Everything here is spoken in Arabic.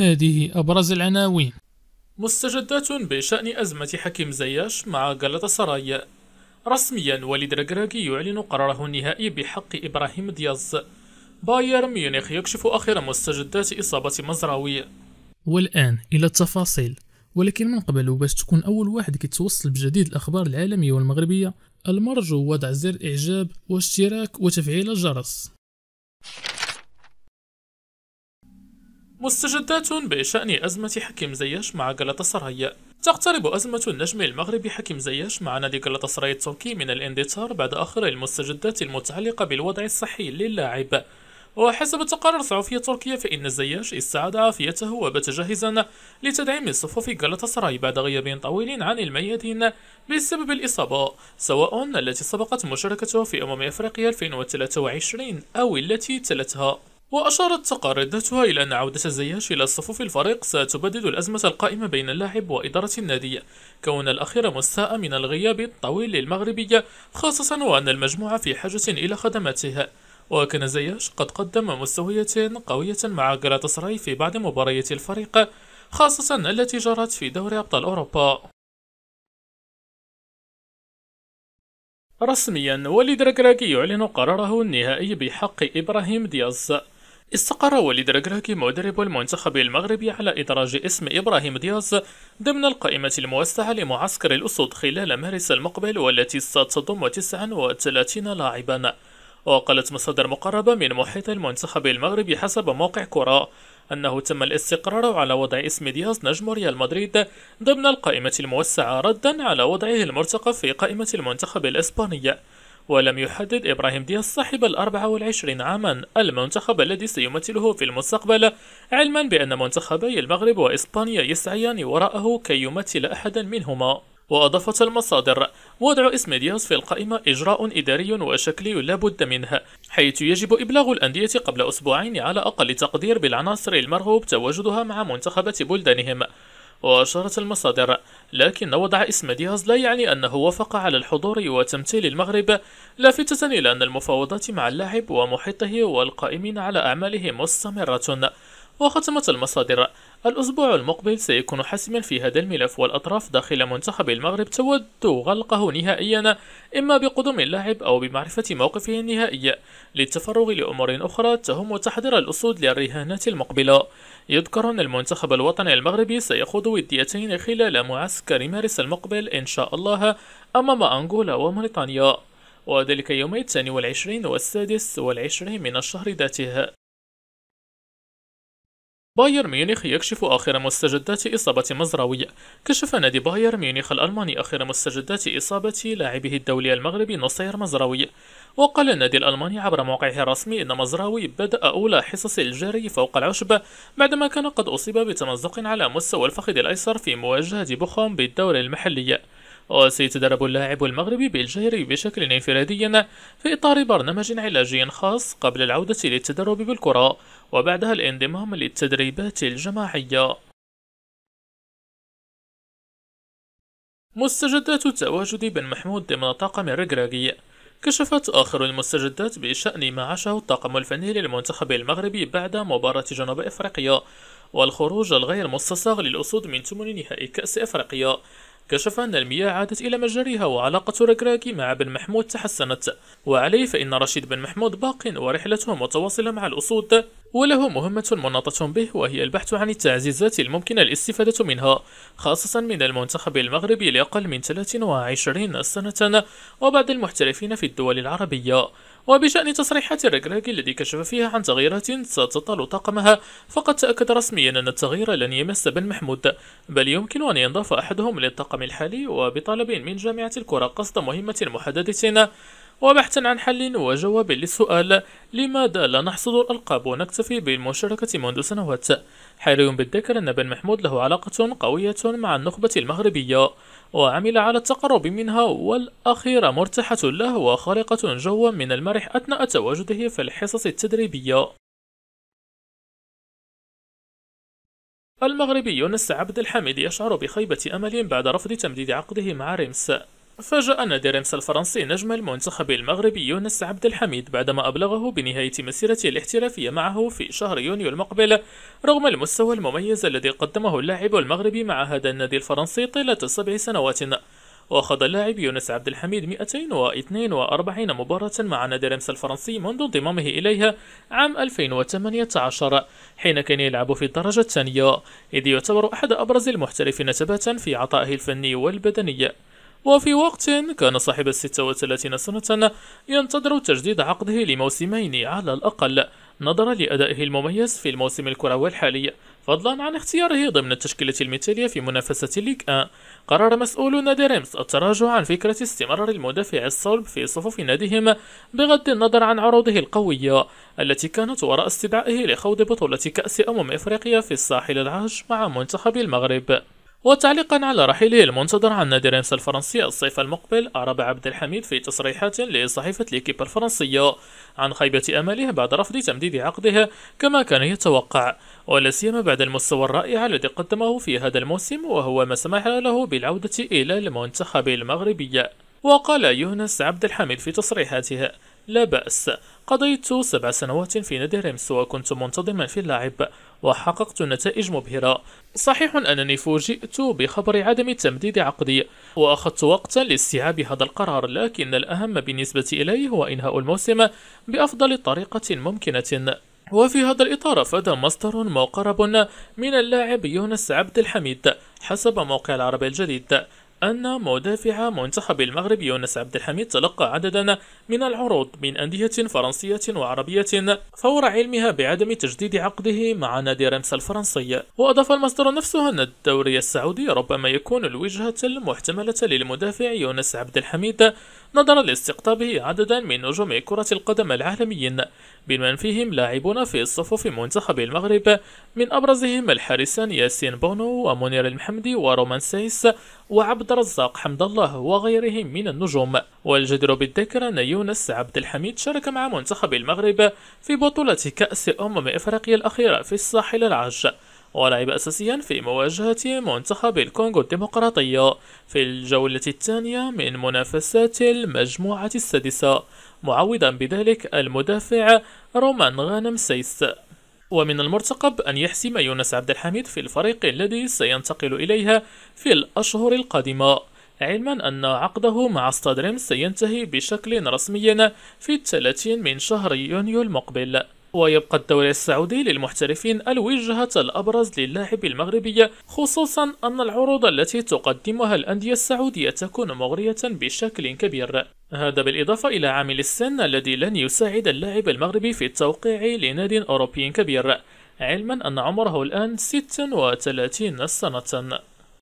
هذه أبرز العناوين مستجدات بشأن أزمة حكيم زياش مع جلطة سرايا رسميا وليد ركراكي يعلن قراره النهائي بحق إبراهيم دياز بايرن ميونخ يكشف آخر مستجدات إصابة مزراوي والآن إلى التفاصيل ولكن من قبل وباش تكون أول واحد كيتوصل بجديد الأخبار العالمية والمغربية المرجو وضع زر إعجاب واشتراك وتفعيل الجرس مستجدات بشأن أزمة حكيم زياش مع سراي تقترب أزمة النجم المغربي حكيم زياش مع نادي سراي التركي من الاندثار بعد آخر المستجدات المتعلقة بالوضع الصحي للاعب وحسب تقارير صحفية تركية فإن زياش استعاد عافيته وبات جاهزا لتدعيم صفوف سراي بعد غياب طويل عن الميادين بسبب الإصابة سواء التي سبقت مشاركته في أمم أفريقيا 2023 أو التي تلتها وأشارت ذاتها إلى أن عودة زياش إلى صفوف الفريق ستبدد الأزمة القائمة بين اللاعب وإدارة النادي كون الأخير مستاء من الغياب الطويل للمغربية خاصة وأن المجموعة في حاجة إلى خدماتها وكان زياش قد قدم مستويات قوية مع جلاتاسراي في بعض مباريات الفريق خاصة التي جرت في دوري أبطال أوروبا رسميا وليد راكراكي يعلن قراره النهائي بحق إبراهيم دياز استقر وليد ركراكي مدرب المنتخب المغربي على إدراج اسم إبراهيم دياز ضمن القائمة الموسعة لمعسكر الأسود خلال مارس المقبل والتي ستضم 39 لاعبا وقالت مصادر مقربة من محيط المنتخب المغربي حسب موقع كرة أنه تم الاستقرار على وضع اسم دياز نجم ريال مدريد ضمن القائمة الموسعة ردا على وضعه المرتقب في قائمة المنتخب الإسباني ولم يحدد إبراهيم دياس صاحب الأربعة والعشرين عاما المنتخب الذي سيمثله في المستقبل علما بأن منتخبي المغرب وإسبانيا يسعيان وراءه كي يمثل أحدا منهما وأضافت المصادر وضع اسم دياس في القائمة إجراء إداري وشكلي لا بد منه حيث يجب إبلاغ الأندية قبل أسبوعين على أقل تقدير بالعناصر المرغوب تواجدها مع منتخبات بلدانهم وأشارت المصادر لكن وضع اسم دياز لا يعني أنه وافق على الحضور وتمثيل المغرب لافتة إلى أن المفاوضات مع اللاعب ومحيطه والقائمين على أعماله مستمرة وختمت المصادر الأسبوع المقبل سيكون حاسما في هذا الملف والأطراف داخل منتخب المغرب تود غلقه نهائيا إما بقدوم اللاعب أو بمعرفة موقفه النهائي للتفرغ لأمور أخرى تهم تحضير الأسود للرهانات المقبلة يذكر أن المنتخب الوطني المغربي سيخوض وديتين خلال معسكر مارس المقبل إن شاء الله أمام أنغولا وموريتانيا وذلك يومي الثاني والعشرين والسادس والعشرين من الشهر ذاته باير ميونخ يكشف آخر مستجدات إصابة مزراوي كشف نادي باير ميونخ الألماني آخر مستجدات إصابة لاعبه الدولي المغربي نصير مزراوي وقال النادي الألماني عبر موقعه الرسمي إن مزراوي بدأ أولى حصص الجري فوق العشب بعدما كان قد أصيب بتمزق على مستوى الفخذ الأيسر في مواجهة بوخوم بالدوري المحلي وسيتدرب اللاعب المغربي بالجزائري بشكل انفرادي في إطار برنامج علاجي خاص قبل العودة للتدرب بالكرة وبعدها الانضمام للتدريبات الجماعية مستجدات التواجد بن محمود ضمن طاقم الرجراجي كشفت آخر المستجدات بشأن ما عاشه الطاقم الفني للمنتخب المغربي بعد مباراة جنوب إفريقيا والخروج الغير مستساغ للأسود من ثمن نهائي كأس إفريقيا كشف أن المياه عادت إلى مجريها وعلاقة ركراكي مع بن محمود تحسنت وعليه فإن رشيد بن محمود باق ورحلته متواصلة مع الأسود وله مهمة مناطة به وهي البحث عن التعزيزات الممكنة الاستفادة منها خاصة من المنتخب المغربي لأقل من 23 سنة وبعض المحترفين في الدول العربية وبشأن تصريحات الركراكي الذي كشف فيها عن تغييرات ستطال طاقمها فقد تأكد رسميا أن التغيير لن يمس بن محمود بل يمكن أن ينضاف أحدهم للطاقم الحالي وبطلب من جامعة الكرة قصد مهمة محددة وبحثا عن حل وجواب للسؤال لماذا لا نحصد الألقاب ونكتفي بالمشاركة منذ سنوات حري بالذكر أن بن محمود له علاقة قوية مع النخبة المغربية وعمل على التقرب منها والأخيرة مرتاحة له وخارقة جوا من المرح أثناء تواجده في الحصص التدريبية المغربي يونس عبد الحميد يشعر بخيبة أمل بعد رفض تمديد عقده مع ريمس فاجأ نادر الفرنسي نجم المنتخب المغربي يونس عبد الحميد بعدما أبلغه بنهاية مسيرته الاحترافية معه في شهر يونيو المقبل رغم المستوى المميز الذي قدمه اللاعب المغربي مع هذا النادي الفرنسي طيلة سبع سنوات وأخذ اللاعب يونس عبد الحميد 242 مباراة مع نادي رمس الفرنسي منذ انضمامه إليها عام 2018 حين كان يلعب في الدرجة الثانية إذ يعتبر أحد أبرز المحترفين ثباتا في عطائه الفني والبدني وفي وقت كان صاحب الستة وثلاثين سنة ينتظر تجديد عقده لموسمين على الأقل نظرا لأدائه المميز في الموسم الكروي الحالي فضلا عن اختياره ضمن التشكيلة المثالية في منافسة ليك أ قرر مسؤول نادي ريمس التراجع عن فكرة استمرار المدافع الصلب في صفوف ناديهم بغض النظر عن عروضه القوية التي كانت وراء استدعائه لخوض بطولة كأس أمم إفريقيا في الساحل العاج مع منتخب المغرب وتعليقا على رحيله المنتظر عن نادي ريمس الفرنسي الصيف المقبل أعرب عبد الحميد في تصريحات لصحيفة ليكيب الفرنسية عن خيبة أمله بعد رفض تمديد عقده كما كان يتوقع ولا سيما بعد المستوى الرائع الذي قدمه في هذا الموسم وهو ما سمح له بالعودة إلى المنتخب المغربي وقال يونس عبد الحميد في تصريحاته لا بأس قضيت سبع سنوات في نادي ريمس وكنت منتظما في اللعب وحققت نتائج مبهرة صحيح أنني فوجئت بخبر عدم تمديد عقدي وأخذت وقتا لاستيعاب هذا القرار لكن الأهم بالنسبة إلي هو إنهاء الموسم بأفضل طريقة ممكنة وفي هذا الإطار فدى مصدر مقرب من اللاعب يونس عبد الحميد حسب موقع العربي الجديد أن مدافع منتخب المغرب يونس عبد الحميد تلقى عددا من العروض من أندية فرنسية وعربية فور علمها بعدم تجديد عقده مع نادي رمس الفرنسي وأضاف المصدر نفسه أن الدوري السعودي ربما يكون الوجهة المحتملة للمدافع يونس عبد الحميد نظرا لاستقطابه عددا من نجوم كرة القدم العالميين بمن فيهم لاعبون في صفوف منتخب المغرب من أبرزهم الحارسان ياسين بونو ومنير المحمدي ورومان سيس وعبد عبد الرزاق حمد الله وغيرهم من النجوم والجدير بالذكر أن يونس عبد الحميد شارك مع منتخب المغرب في بطولة كأس أمم إفريقيا الأخيرة في الساحل العاج ولعب أساسيا في مواجهة منتخب الكونغو الديمقراطية في الجولة الثانية من منافسات المجموعة السادسة معوضا بذلك المدافع رومان غانم سيس ومن المرتقب أن يحسم يونس عبد الحميد في الفريق الذي سينتقل إليها في الأشهر القادمة علما أن عقده مع ستادريم سينتهي بشكل رسمي في 30 من شهر يونيو المقبل ويبقى الدوري السعودي للمحترفين الوجهة الأبرز للاعب المغربي خصوصا أن العروض التي تقدمها الأندية السعودية تكون مغرية بشكل كبير هذا بالإضافة إلى عامل السن الذي لن يساعد اللاعب المغربي في التوقيع لنادي أوروبي كبير علما أن عمره الآن 36 سنة